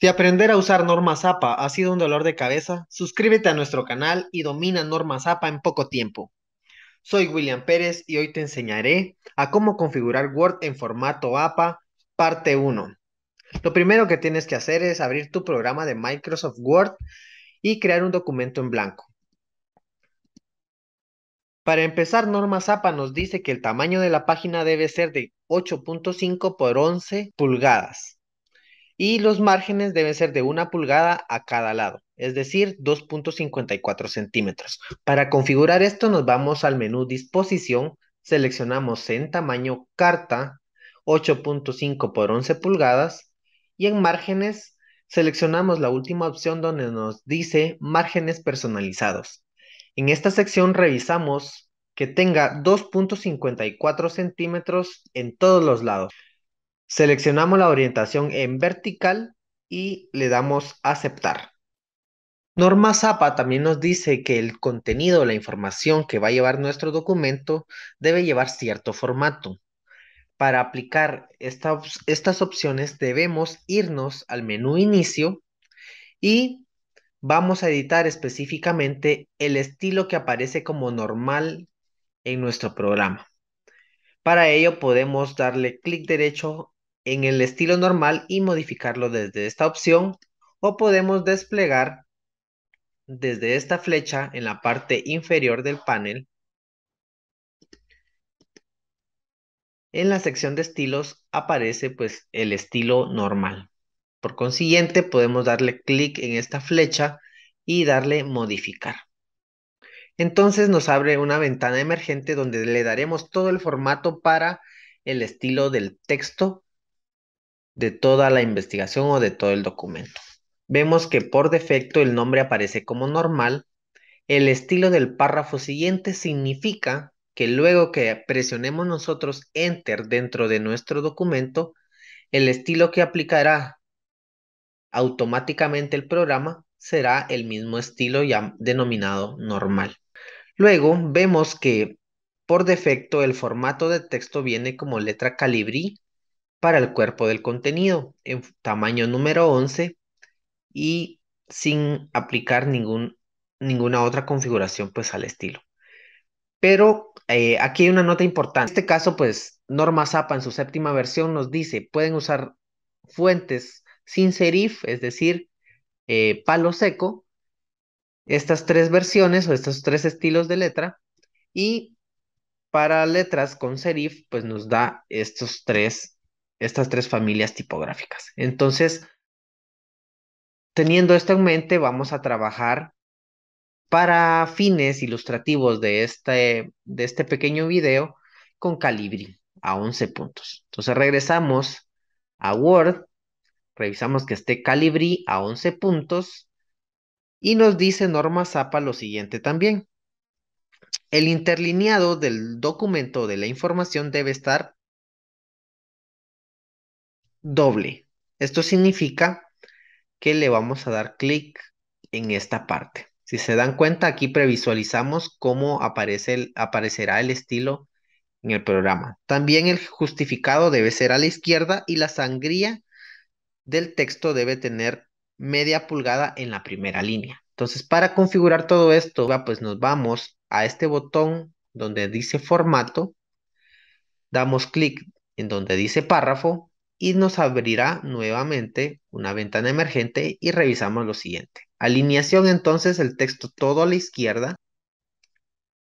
Si aprender a usar Norma Zapa ha sido un dolor de cabeza, suscríbete a nuestro canal y domina Norma Zapa en poco tiempo. Soy William Pérez y hoy te enseñaré a cómo configurar Word en formato APA, parte 1. Lo primero que tienes que hacer es abrir tu programa de Microsoft Word y crear un documento en blanco. Para empezar, Norma Zapa nos dice que el tamaño de la página debe ser de 8.5 por 11 pulgadas y los márgenes deben ser de una pulgada a cada lado, es decir, 2.54 centímetros. Para configurar esto nos vamos al menú disposición, seleccionamos en tamaño carta 8.5 por 11 pulgadas y en márgenes seleccionamos la última opción donde nos dice márgenes personalizados. En esta sección revisamos que tenga 2.54 centímetros en todos los lados. Seleccionamos la orientación en vertical y le damos aceptar. Norma Zapa también nos dice que el contenido, la información que va a llevar nuestro documento debe llevar cierto formato. Para aplicar estas opciones debemos irnos al menú inicio y vamos a editar específicamente el estilo que aparece como normal en nuestro programa. Para ello podemos darle clic derecho en el estilo normal y modificarlo desde esta opción o podemos desplegar desde esta flecha en la parte inferior del panel en la sección de estilos aparece pues el estilo normal. Por consiguiente, podemos darle clic en esta flecha y darle modificar. Entonces nos abre una ventana emergente donde le daremos todo el formato para el estilo del texto de toda la investigación o de todo el documento. Vemos que por defecto el nombre aparece como normal. El estilo del párrafo siguiente significa que luego que presionemos nosotros Enter dentro de nuestro documento, el estilo que aplicará automáticamente el programa será el mismo estilo ya denominado normal. Luego vemos que por defecto el formato de texto viene como letra calibrí para el cuerpo del contenido en tamaño número 11 y sin aplicar ningún, ninguna otra configuración pues al estilo. Pero eh, aquí hay una nota importante. En este caso pues Norma Zappa, en su séptima versión nos dice pueden usar fuentes sin serif, es decir, eh, palo seco, estas tres versiones o estos tres estilos de letra y para letras con serif pues nos da estos tres estas tres familias tipográficas. Entonces, teniendo esto en mente, vamos a trabajar para fines ilustrativos de este, de este pequeño video con Calibri a 11 puntos. Entonces regresamos a Word, revisamos que esté Calibri a 11 puntos y nos dice Norma Zappa lo siguiente también. El interlineado del documento de la información debe estar doble. Esto significa que le vamos a dar clic en esta parte. Si se dan cuenta, aquí previsualizamos cómo aparece aparecerá el estilo en el programa. También el justificado debe ser a la izquierda y la sangría del texto debe tener media pulgada en la primera línea. Entonces, para configurar todo esto, pues nos vamos a este botón donde dice formato, damos clic en donde dice párrafo y nos abrirá nuevamente una ventana emergente y revisamos lo siguiente. Alineación entonces, el texto todo a la izquierda,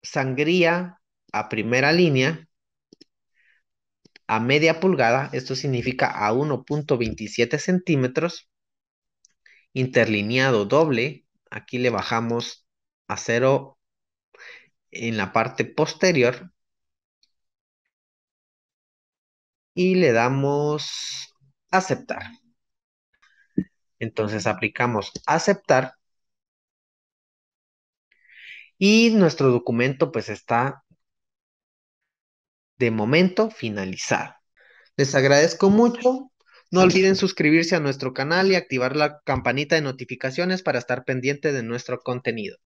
sangría a primera línea, a media pulgada, esto significa a 1.27 centímetros, interlineado doble, aquí le bajamos a cero en la parte posterior, y le damos aceptar. Entonces aplicamos aceptar y nuestro documento pues está de momento finalizado. Les agradezco mucho. No olviden suscribirse a nuestro canal y activar la campanita de notificaciones para estar pendiente de nuestro contenido.